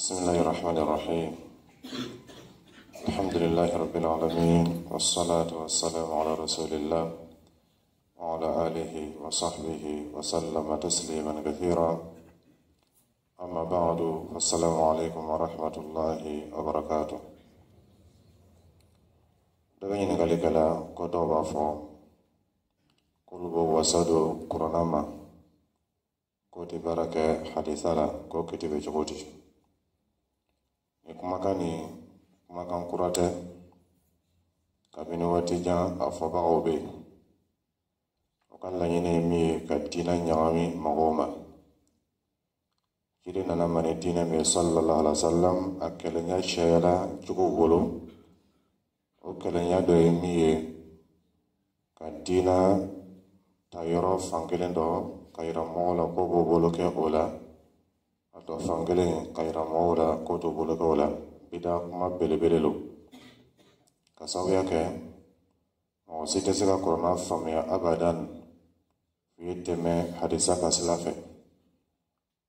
بسم الله الرحمن الرحيم الحمد لله رب العالمين والصلاة والسلام على رسول الله وعلى آله وصحبه وسلم تسليما كثيرا أما بعد فالسلام عليكم ورحمة الله وبركاته dagañini galikala ko dɔw b'a fɔ k'olu b'o wasa don kuranna ma kumakan ni kumakan kurate kabini wati jan a fɔbagaw be o ka laɲini ye min ye ka diinɛ ɲagami mɔgɔw ma kiri nana mani diinɛ min sallallahu alaihi wasallam a kɛlɛɲɛ cɛyala cogow bolo o kɛlɛɲɛ dɔ ye min ye ka diinɛ ta yɔrɔ fankelen dɔ ka yira mɔgɔ la ko b'o bolo kɛ o la ato fankelen kayiralamɔgɔw la ko to bolokɛw la bida kuma belebele lo ka sababuya kɛ mɔgɔ si tɛ se ka kɔrɔna faamuya abadan u ye tɛmɛ hadisa ka sira fɛ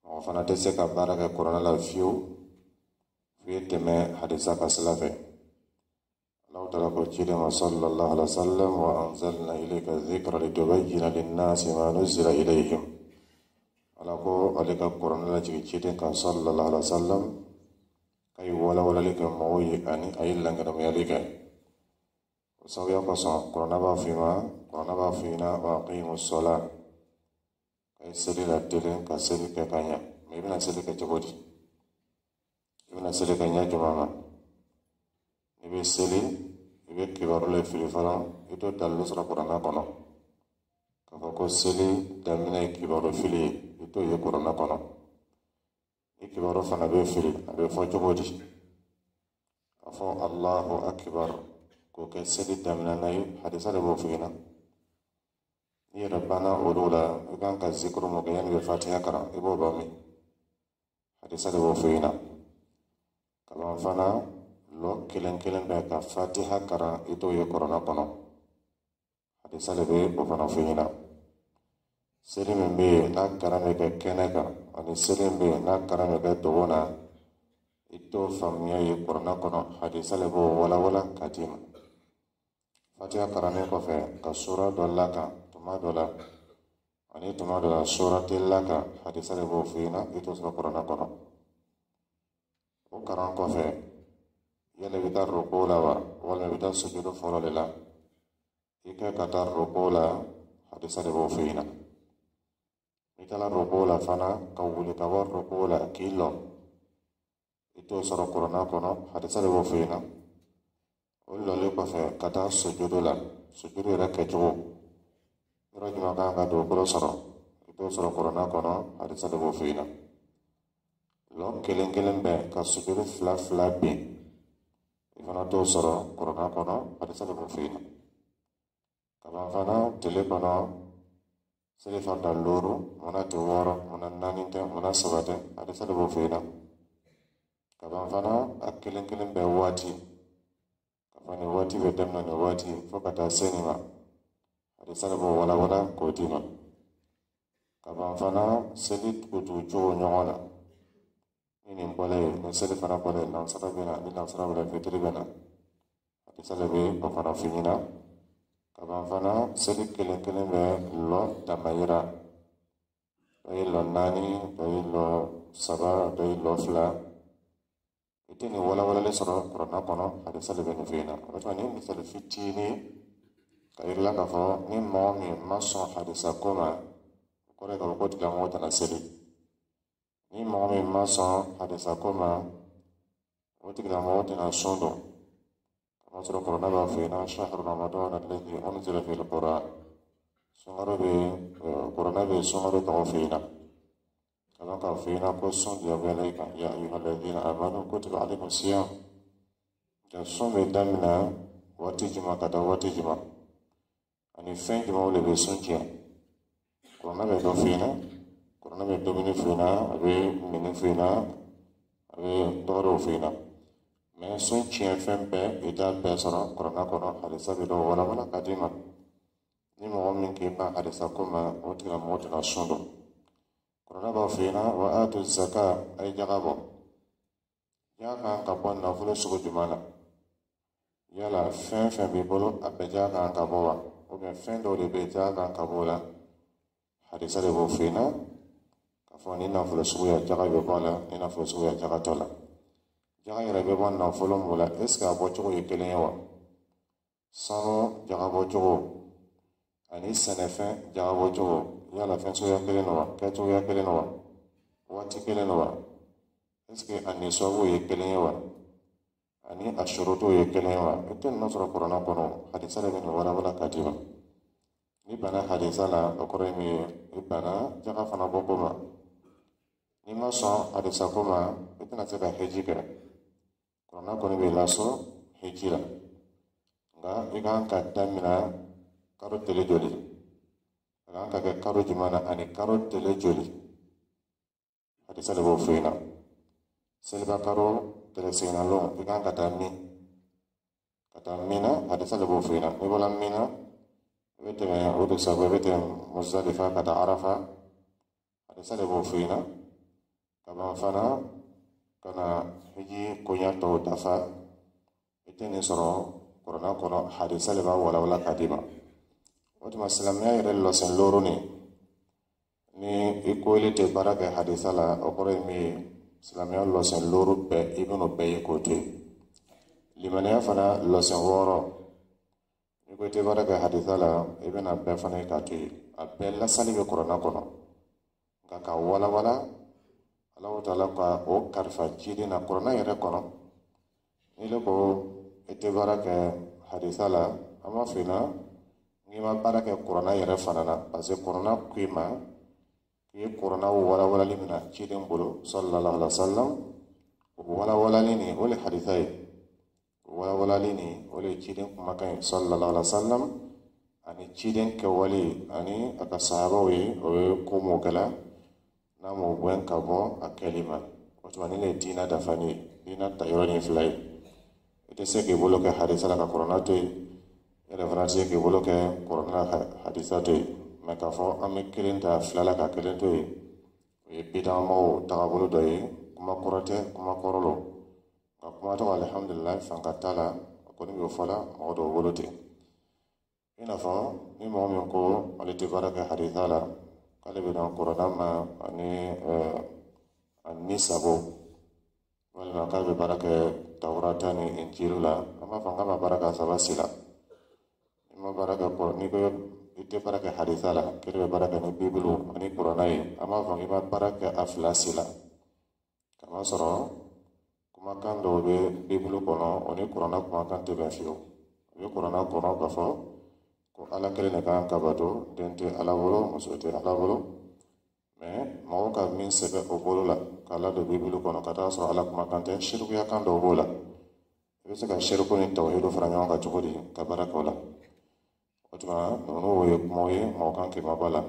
mɔgɔ fana tɛ se ka baara kɛ kɔrɔna la fiyewu u ye tɛmɛ hadisa ka sira fɛ الله تعالى قتيل وصلى الله على وسلم وأنزلنا إليك الذكر لتبين للناس ما نزل إليهم ala ko ale ka kuranɛ lajigi ciden kan salalah ali wasalam ka ye walawalali kɛ mɔgɔ ye ani a ye langanamayali kɛ o sababuya kosɔn kuranɛ b'a fɔ i ma kuranɛ b'a fɔ i na aqimu sola ka ye seli la delen ka seli kɛ ka ɲa ma i bena seli kɛ cogo di i bena seli kɛ ɲa juma ma ni be seli i be kibaru le fili fɔlɔ i to dalilu sɔrɔ kuranɛ kɔnɔ ka fɔ ko seli daminɛ e kibaru fili ye to ye kuranɛ kɔnɔ i kibaru fana bɛ fili a bɛ fɔ cogo di ka fɔ allahu akibar k'o kɛ seli daminɛ na ye hadisa de b'o f'i ɲɛna n'i yɛrɛ banna olu la i kan ka zikiri mun kɛ yanni i bɛ fatiha kalan i b'o dɔn min hadisa de b'o f'i ɲɛna kalan fana lɔ kelen kelen bɛ ka fatiha kalan i t'o ye kuranɛ kɔnɔ hadisa de bɛ o fana f'i ɲɛna. Seere min bɛ n'a kara bɛ kɛ kɛnɛ kan ani seere min bɛ n'a kara bɛ kɛ dogo na i t'o faamuya ye kɔrɔna kɔnɔ hadisa de b'o walawala ka d'i ma fatiya karannen kɔfɛ ka sura dɔ lakan tuma dɔ la ani tuma dɔ la sura tɛ lakan hadisa de b'o f'i ɲɛna i t'o sɔrɔ kɔrɔna kɔnɔ o kalan kɔfɛ yala i bɛ taa roko la wa walima i bɛ taa sujudu fɔlɔ de la i kɛ ka taa roko la hadisa de b'o f'i ɲɛna n'i taara roko la fana ka wuli ka bɔ roko e la k'i lɔ i t'o sɔrɔ kuranna kɔnɔ hadisa de b'o f'i ɲɛna o lɔlen kɔfɛ ka taa sojudu la sojudu yɛrɛ kɛcogo yɔrɔ jumɛn kan ka dugukolo sɔrɔ i t'o sɔrɔ kuranna kɔnɔ hadisa de b'o f'i ɲɛna lɔ kelen kelen bɛɛ ka sojudu fila fila bin i fana t'o sɔrɔ kuranna kɔnɔ hadisa de b'o f'i ɲɛna kaban fana tile kɔnɔ sele fanta luru muna tuworo muna naninte muna sabate ate sele bo feyna kaban fana ak kelen kelen be waati ka fɔ nin waati bɛ daminɛ nin waati fo ka taa se nin ma ate sele bo wala k'o d'i ma kaban fana seli tugutu cogo ɲɔgɔn na ni nin bɔla ye ni seli fana bɔla ye lansara bɛ na ni lansara bɛ na fitiri bɛ na ate sele bɛ o fana f'i ɲɛna Nka fana seli kelen kelen bɛ lɔ damayira dɔ ye lɔ naani dɔ ye lɔ saba dɔ ye lɔ fila i tɛ nin walawalalen sɔrɔ kuranna kɔnɔ hadisa de bɛ nin fɛ yen nɔ o tuma nin misali fitinin ka yirila k'a fɔ ni mɔgɔ min ma sɔn hadisa ko ma o kɔrɔ ye k'a fɔ ko tigilamɔgɔ tɛna seli ni mɔgɔ min ma sɔn hadisa ko ma o tigilamɔgɔ tɛna sun don نترك نبع فينا شهر رمضان الذي أنزل في القرآن سنربي قرنبي سنرك وفينا كذلك فينا قصن جباليك يا أيها الذين آمنوا كتب عليكم الصيام جسم دمنا واتجمع كذا واتجمع أني فين جمع لبي سنجيا قرنبي فينا قرنبي دومين فينا أبي من فينا أبي دورو فينا mɛ so tiɲɛ fɛn bɛɛ i bida bɛɛ sɔrɔ kɔrɔna kɔnɔ halisa bɛ dɔ walawala ka di ma ni mɔgɔ min k'i ma halisa ko ma o tigila mɔgɔ tɛna sun dɔ kɔrɔna b'a f'i ɲɛna wa a to zaka a ye jaga bɔ jaga kan ka bɔ nafolo sugu jumɛn na yala fɛn fɛn b'i bolo a bɛɛ jaga kan ka bɔ wa ubiyɛn fɛn dɔw de bɛ yen jaga kan ka bɔ o la halisa de b'o f'i ɲɛna k'a fɔ ni nafolo suguya jaga bɛ bɔ a la nin nafolo suguya jaga tɔ la. jaga yɛrɛ bɛ bɔ nafolo mun la est a bɔcogo ye kelen ye wa sanu jaga bɔcogo ani sɛnɛfɛn jaga bɔcogo yala fɛn suguya kelen don wa kɛcogoya kelen don wa waati kelen don wa est ce que a nisɔngo ye kelen ye wa ani a sorotow ye kelen ye wa i e tɛ ninnu sɔrɔ kɔrɔna kɔnɔ hadisa de bɛ nin walawala ka di ma ni bana hadisa la o kɔrɔ ye min ye i bana jaga fana bɔ ko ma n'i ma sɔn hadisa ko ma i e tɛna se ka heji kɛ kuranna kɔni bɛ laso heji la nka i e ka kan ka damina karo tele joli a e ka kan ka kɛ karo jumɛn na ani karo tele joli hadisa de b'o fɔ i ɲɛna seliba karo tɛlɛsɛgɛnnalon i ka kan ka taa min ka taa min na hadisa de b'o fɔ i ɲɛna n'i bɔra min na i bɛ tɛmɛ o de sago i bɛ tɛmɛ musa de fa ka taa arafa hadisa de b'o fɔ i ɲɛna ka ban fana. kana hiji koɲato dafa i tɛ nin sɔrɔ kɔrɔna kɔnɔ hadisa le b'a walawala ka oh, di ma o tuma silamaya yɛrɛ lɔsɛn loroni ni i koyili tɛ baara kɛ hadisa la o kɔrɔ ye min ye silamaya lɔsɛn loro bɛɛ i ben'o bɛɛ ye k'o to yen limaniya fana lɔsɛn wɔɔrɔ i ko i tɛ baara kɛ hadisa la i bena bɛɛ fana ye k'a to yen a bɛɛ lasali bɛ kɔrɔna kɔnɔ nka ka walawala alahu taala ka o karifa cidina kurana yɛrɛ kɔnɔ ni le ko ite baara kɛ hadisa la an b'a fina ni ma baara kɛ kurana yɛrɛ fana na parce que kurana kui ma k'i ye kurana walawalali mina ciden bolo sallallahu alaihi wasallam o walawalali ni o le hadisa ye o walawalali ni o le ciden kumakan ye sallallahu alaihi wasallam ani ciden kɛwale ani a ka sahabaw ye o ye ko mɔkɛla. n'a m'o gɛn ka bɔ a kɛli ma o tuma ni ne na diina dafani ye na ta yɔrɔ nin fila ye i tɛ se k'i bolo kɛ hadisa la ka kɔrɔna to yen i yɛrɛ fana tɛ se k'i bolo kɛ kɔrɔna la ka hadisa to yen mɛ k'a fɔ an bɛ kelen ta fila la ka kelen to yen o ye bidanmɔgɔw tagabolo dɔ ye kuma kɔrɔ tɛ kuma kɔrɔ lo nka kuma tɔgɔ alihamudulila fanga t'a la a kɔni bɛ fɔ la mɔgɔ dɔw bolo ten i n'a fɔ ni mɔgɔ min ko ale tɛ baara kɛ hadisa la qalbina kuranama ani anisabo walima k'a bɛ baara kɛ tawurata ni injiri la an b'a fɔ k'a ma baara kɛ saba si la n'i ma baara kɛ kɔrɔ n'i bɛ i tɛ baara kɛ hadisa la k'i bɛ baara kɛ ni bibulu ani kuranna ye an b'a fɔ k'i ma baara kɛ a fila si la kamasɔrɔ kumakan dɔw bɛ bibulu kɔnɔ o ni kuranna kumakan tɛ bɛn fiyewu o bɛ kuranna kɔnɔ ka fɔ ko ala kelen ne kan ka bato den tɛ ala bolo muso tɛ ala bolo mɛ mɔgɔ ka min sɛbɛ o bolo la k'a la ladon bibulu kɔnɔ ka taa sɔrɔ ala kan tɛ shirikuya kan dɔw b'o la i bɛ se ka seriku ni tawhidu fara ɲɔgɔn ka cogo di ka baara kɛ o la o tuma ninnu ye kumaw ye mɔgɔ kan k'i la